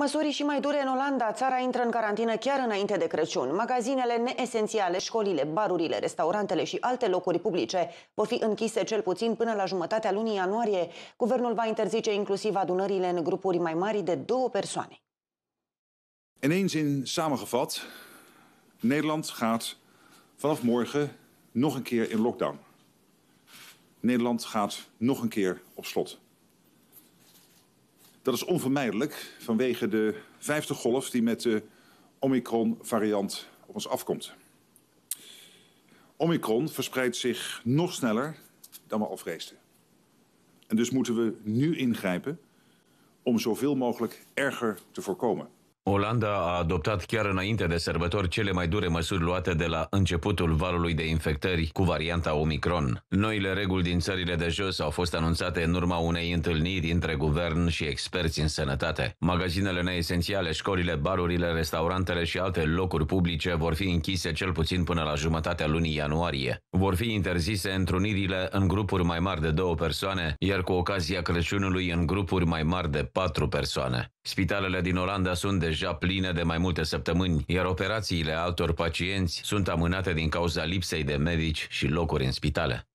Măsuri și mai dure în Olanda, țara intră în carantină chiar înainte de Crăciun. Magazinele neesențiale, școlile, barurile, restaurantele și alte locuri publice vor fi închise cel puțin până la jumătatea lunii ianuarie. Guvernul va interzice inclusiv adunările în grupuri mai mari de două persoane. În un zin samengevat, Nederland gaat vanaf morgen nog een keer in lockdown. Nederland gaat nog een keer op slot. Dat is onvermijdelijk vanwege de vijfde golf die met de Omicron-variant op ons afkomt. Omicron verspreidt zich nog sneller dan we al vreesden. En dus moeten we nu ingrijpen om zoveel mogelijk erger te voorkomen. Olanda a adoptat chiar înainte de sărbători cele mai dure măsuri luate de la începutul valului de infectări cu varianta Omicron. Noile reguli din țările de jos au fost anunțate în urma unei întâlniri între guvern și experți în sănătate. Magazinele neesențiale, școlile, barurile, restaurantele și alte locuri publice vor fi închise cel puțin până la jumătatea lunii ianuarie. Vor fi interzise întrunirile în grupuri mai mari de două persoane, iar cu ocazia Crăciunului în grupuri mai mari de patru persoane. Spitalele din Olanda sunt deja pline de mai multe săptămâni, iar operațiile altor pacienți sunt amânate din cauza lipsei de medici și locuri în spitale.